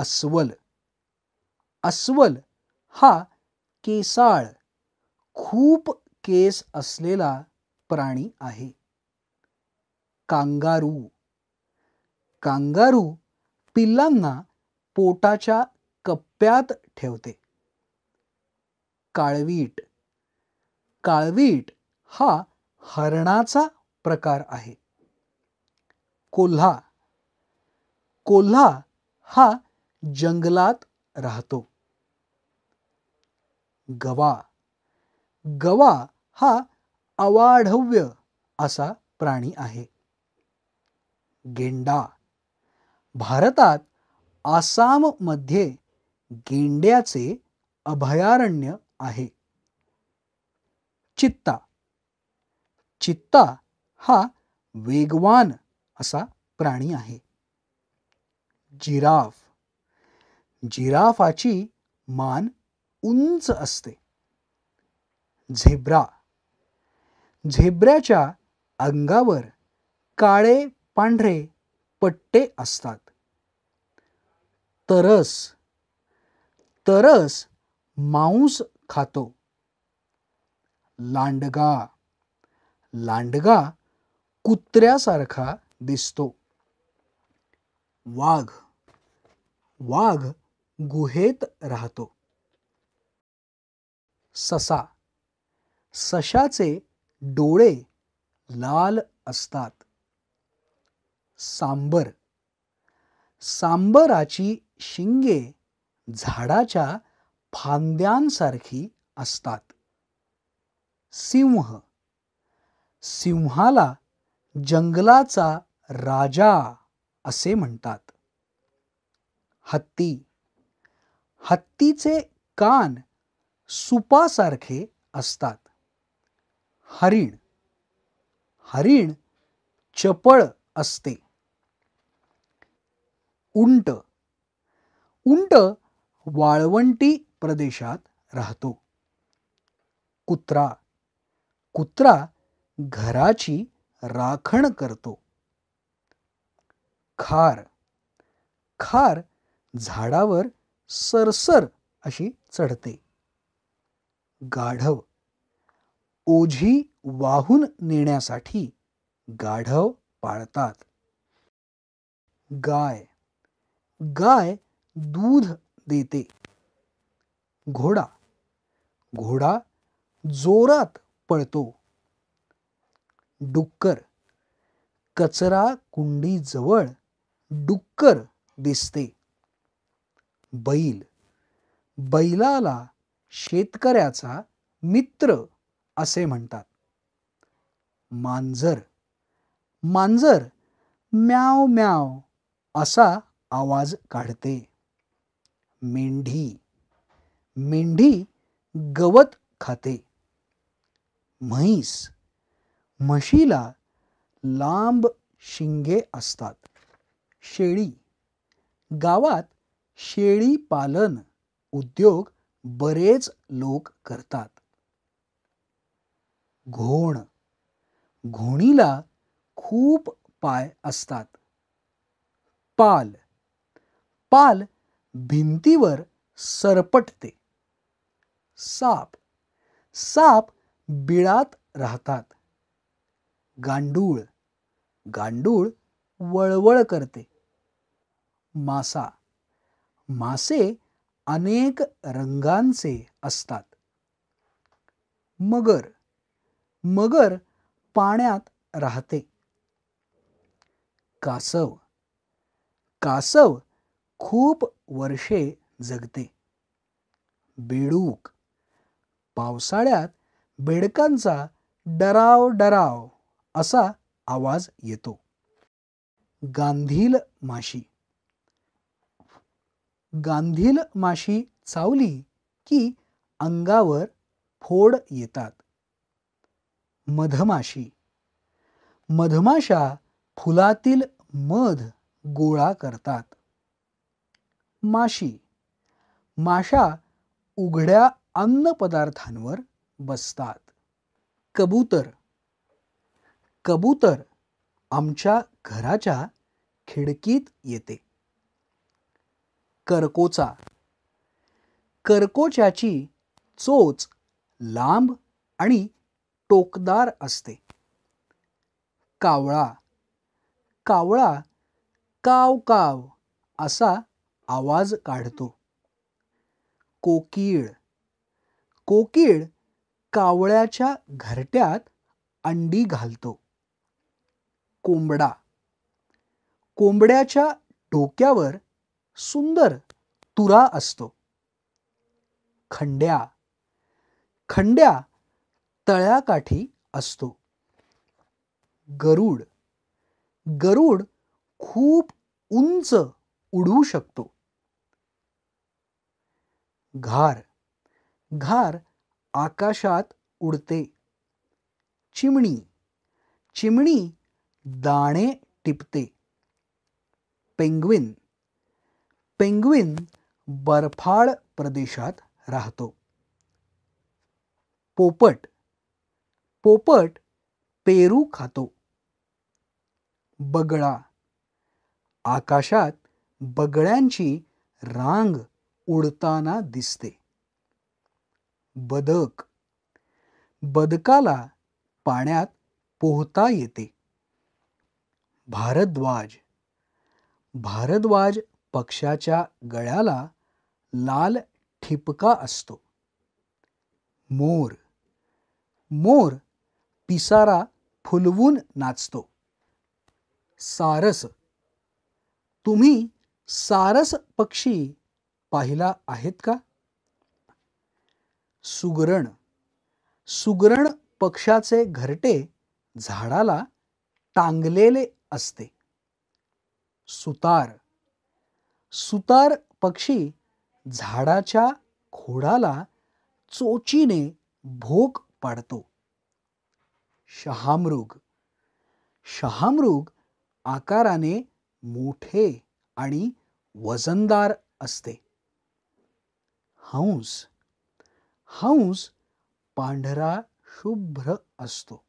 अस्वल अस्वल हा केसाळ खूप केस असलेला प्राणी आहे कांगारू कांगारू पिल्लांना पोटाच्या कप्प्यात ठेवते काळवीट काळवीट हा हरणाचा प्रकार आहे कोल्हा कोल्हा हा जंगलात राहतो गवा गवा हा अवाढव्य असा प्राणी आहे गेंडा भारतात आसाममध्ये गेंड्याचे अभयारण्य आहे चित्ता चित्ता हा वेगवान असा प्राणी आहे जिराफ जिराफाची मान उंच असते झेब्रा झेब्राच्या अंगावर काळे पांढरे पट्टे असतात तरस तरस मांस खातो लांडगा लांडगा कुत्र्यासारखा दिसतो वाघ वाघ गुहेत राहतो ससा सशाचे डोळे लाल असतात सांबर सांबराची शिंगे झाडाच्या फांद्यांसारखी असतात सिंह सिंहाला जंगलाचा राजा असे म्हणतात हत्ती हत्तीचे कान सुपासारखे असतात हरिण हरिण चपळ असते उंट उंट वाळवंटी प्रदेशात राहतो कुत्रा कुत्रा घराची राखण करतो खार खार झाडावर सरसर अशी चढते गाढव ओझी वाहून नेण्यासाठी गाढव पाळतात गाय गाय दूध देते घोडा घोडा जोरात पळतो डुक्कर कचरा कुंडीजवळ डुक्कर दिसते बैल बैलाला शेतकऱ्याचा मित्र असे म्हणतात मांजर मांजर म्याव म्याव असा आवाज काढते मेंढी मेंढी गवत खाते म्हैस म्हशीला लांब शिंगे असतात शेळी गावात शेळी पालन उद्योग बरेच लोक करतात घोण घोणीला खूप पाय असतात पाल पाल भिंतीवर सरपटते साप साप बिळात राहतात गांडूळ गांडूळ वळवळ करते मासा मासे अनेक रंगांचे असतात मगर मगर पाण्यात राहते कासव कासव खूप वर्षे जगते बेडूक पावसाळ्यात बेडकांचा डराव डराव असा आवाज येतो गांधील माशी गांधील माशी चावली की अंगावर फोड येतात मधमाशी मधमाशा फुलातील मध गोळा करतात माशी माशा उघड्या अन्न पदार्थांवर बसतात कबूतर कबूतर आमच्या घराच्या खिडकीत येते करकोचा करकोच्याची चोच लांब आणि टोकदार असते कावळा कावळा काव काव असा आवाज काढतो कोकीळ कोकीळ कावळ्याच्या घरट्यात अंडी घालतो कोंबडा कोंबड्याच्या डोक्यावर सुंदर तुरा असतो खंड्या खंड्या तळ्याकाठी असतो गरुड गरुड खूप उंच उडू शकतो घार घार आकाशात उडते चिमणी चिमणी दाणे टिपते पेंग्विन पेंग्विन बर्फाळ प्रदेशात राहतो पोपट पोपट पेरू खातो बगळा आकाशात बगळ्यांची रांग उडताना दिसते बदक बदकाला पाण्यात पोहता येते भारद्वाज भारद्वाज पक्षाच्या गळ्याला लाल ठिपका असतो मोर मोर पिसारा फुलवून नाचतो सारस तुम्ही सारस पक्षी पाहिला आहेत का सुगरण सुगरण पक्षाचे घरटे झाडाला टांगलेले असते सुतार सुतार पक्षी झाडाच्या खोडाला चोचीने भोक पाडतो शहामृग शहामृग आकाराने मोठे आणि वजनदार असते हंस हंस पांढरा शुभ्र असतो